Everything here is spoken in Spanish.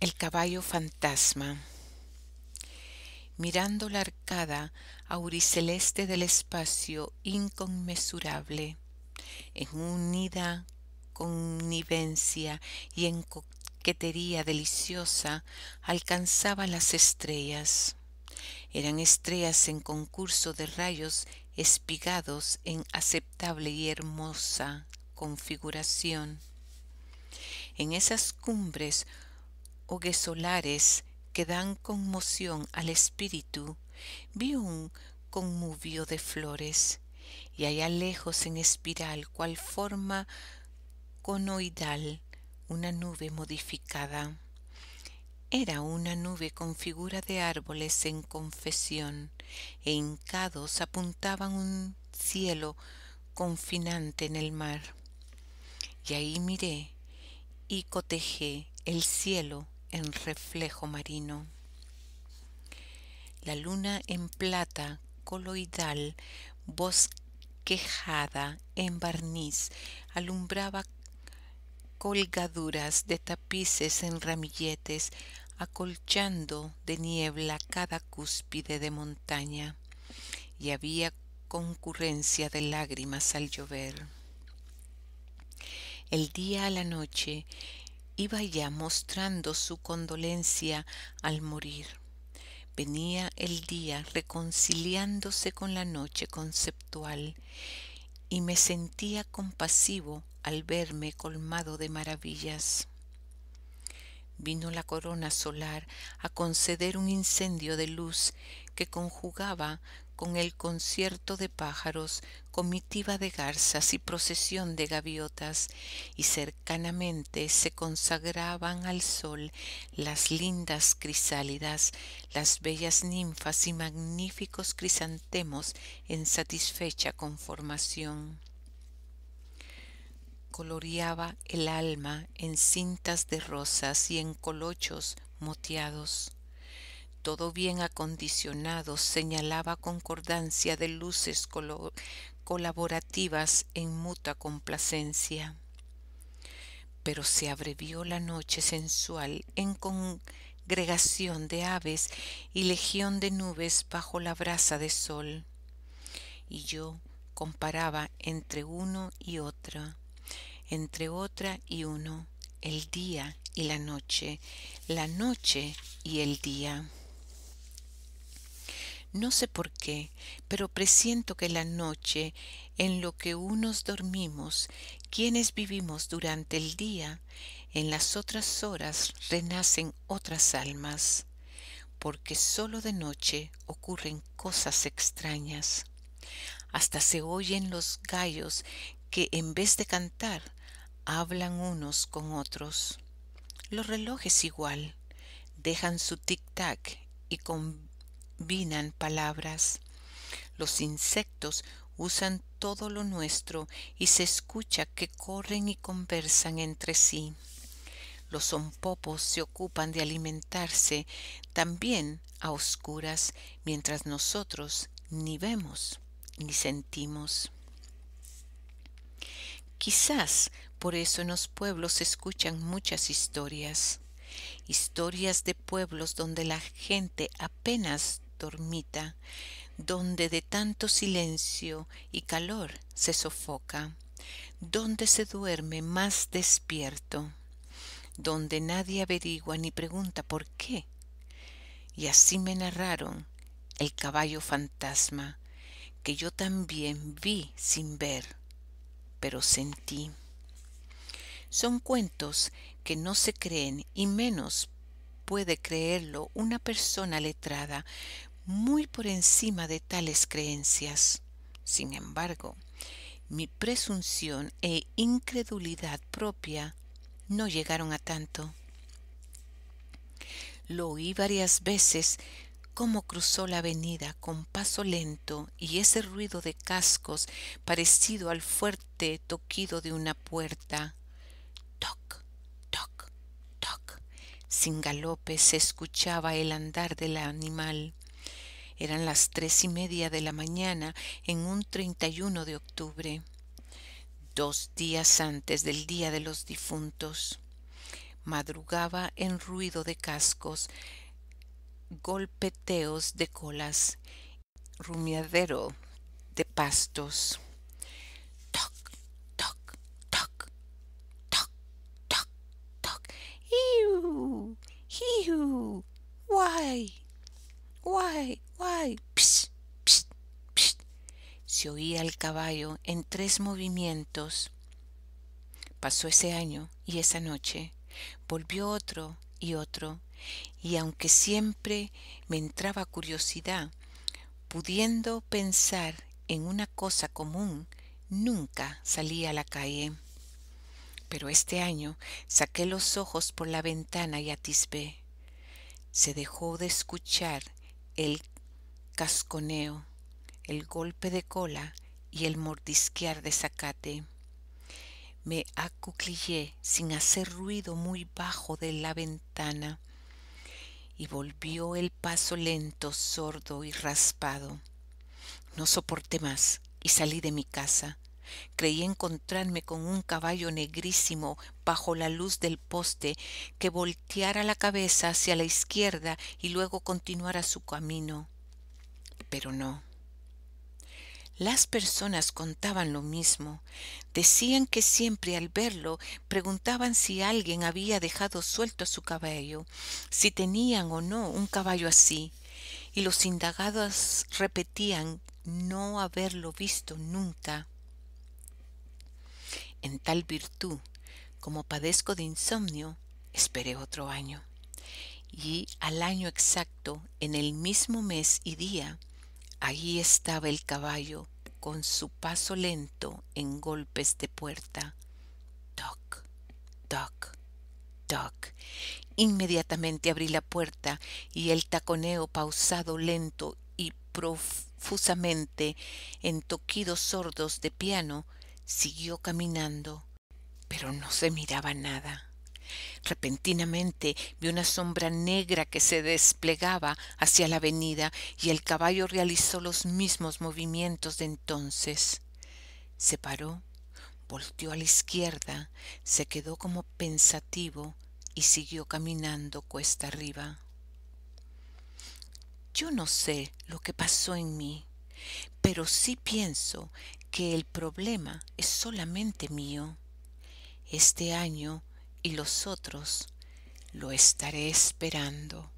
El caballo fantasma. Mirando la arcada auriceleste del espacio inconmensurable, en unida connivencia y en coquetería deliciosa, alcanzaba las estrellas. Eran estrellas en concurso de rayos espigados en aceptable y hermosa configuración. En esas cumbres hogues solares que dan conmoción al espíritu, vi un conmuvio de flores, y allá lejos en espiral, cual forma conoidal, una nube modificada. Era una nube con figura de árboles en confesión, e hincados apuntaban un cielo confinante en el mar. Y ahí miré y cotejé el cielo en reflejo marino. La luna en plata coloidal bosquejada en barniz alumbraba colgaduras de tapices en ramilletes acolchando de niebla cada cúspide de montaña y había concurrencia de lágrimas al llover. El día a la noche iba ya mostrando su condolencia al morir. Venía el día reconciliándose con la noche conceptual y me sentía compasivo al verme colmado de maravillas. Vino la corona solar a conceder un incendio de luz que conjugaba con el concierto de pájaros, comitiva de garzas y procesión de gaviotas, y cercanamente se consagraban al sol las lindas crisálidas, las bellas ninfas y magníficos crisantemos en satisfecha conformación coloreaba el alma en cintas de rosas y en colochos moteados todo bien acondicionado, señalaba concordancia de luces colaborativas en mutua complacencia. Pero se abrevió la noche sensual en congregación de aves y legión de nubes bajo la brasa de sol. Y yo comparaba entre uno y otra, entre otra y uno, el día y la noche, la noche y el día. No sé por qué, pero presiento que la noche en lo que unos dormimos, quienes vivimos durante el día, en las otras horas renacen otras almas, porque solo de noche ocurren cosas extrañas. Hasta se oyen los gallos que en vez de cantar, hablan unos con otros. Los relojes igual, dejan su tic-tac y con vinan palabras. Los insectos usan todo lo nuestro y se escucha que corren y conversan entre sí. Los zompopos se ocupan de alimentarse también a oscuras, mientras nosotros ni vemos ni sentimos. Quizás por eso en los pueblos se escuchan muchas historias, historias de pueblos donde la gente apenas dormita, donde de tanto silencio y calor se sofoca, donde se duerme más despierto, donde nadie averigua ni pregunta por qué. Y así me narraron el caballo fantasma, que yo también vi sin ver, pero sentí. Son cuentos que no se creen y menos puede creerlo una persona letrada muy por encima de tales creencias. Sin embargo, mi presunción e incredulidad propia no llegaron a tanto. Lo oí varias veces cómo cruzó la avenida con paso lento y ese ruido de cascos parecido al fuerte toquido de una puerta. Toc, toc, toc. Sin galope se escuchaba el andar del animal. Eran las tres y media de la mañana en un 31 de octubre, dos días antes del Día de los Difuntos. Madrugaba en ruido de cascos, golpeteos de colas, rumiadero de pastos. Toc, toc, toc, toc, toc, se oía el caballo en tres movimientos. Pasó ese año y esa noche, volvió otro y otro, y aunque siempre me entraba curiosidad, pudiendo pensar en una cosa común, nunca salí a la calle. Pero este año saqué los ojos por la ventana y atisbé. Se dejó de escuchar el casconeo, el golpe de cola y el mordisquear de zacate. Me acuclillé sin hacer ruido muy bajo de la ventana y volvió el paso lento, sordo y raspado. No soporté más y salí de mi casa. Creí encontrarme con un caballo negrísimo bajo la luz del poste que volteara la cabeza hacia la izquierda y luego continuara su camino pero no. Las personas contaban lo mismo, decían que siempre al verlo preguntaban si alguien había dejado suelto su cabello si tenían o no un caballo así, y los indagados repetían no haberlo visto nunca. En tal virtud, como padezco de insomnio, esperé otro año. Y al año exacto, en el mismo mes y día, Allí estaba el caballo con su paso lento en golpes de puerta. Toc, toc, toc. Inmediatamente abrí la puerta y el taconeo pausado, lento y profusamente en toquidos sordos de piano siguió caminando, pero no se miraba nada. Repentinamente vi una sombra negra que se desplegaba hacia la avenida y el caballo realizó los mismos movimientos de entonces. Se paró, volteó a la izquierda, se quedó como pensativo y siguió caminando cuesta arriba. Yo no sé lo que pasó en mí, pero sí pienso que el problema es solamente mío. Este año y los otros lo estaré esperando.